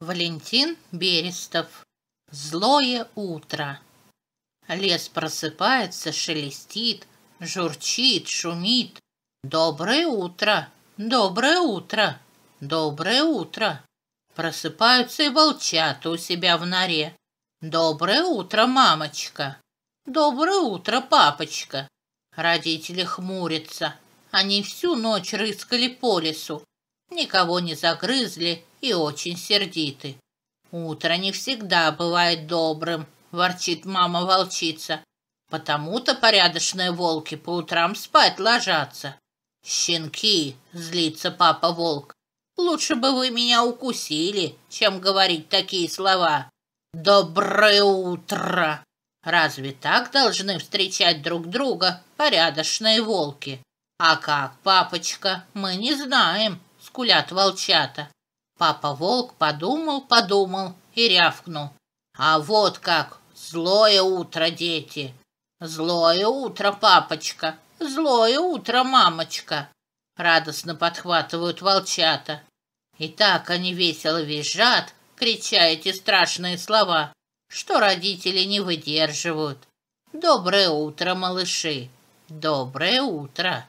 Валентин Берестов. Злое утро. Лес просыпается, шелестит, журчит, шумит. Доброе утро, доброе утро, доброе утро. Просыпаются и волчата у себя в норе. Доброе утро, мамочка. Доброе утро, папочка. Родители хмурятся. Они всю ночь рыскали по лесу. Никого не загрызли, и очень сердиты. Утро не всегда бывает добрым, ворчит мама-волчица. Потому-то порядочные волки по утрам спать ложатся. Щенки, злится папа-волк. Лучше бы вы меня укусили, чем говорить такие слова. Доброе утро! Разве так должны встречать друг друга порядочные волки? А как, папочка, мы не знаем, скулят волчата. Папа Волк подумал, подумал и рявкнул. А вот как! Злое утро, дети! Злое утро, папочка! Злое утро, мамочка! Радостно подхватывают волчата. И так они весело визжат, крича эти страшные слова, что родители не выдерживают. Доброе утро, малыши! Доброе утро!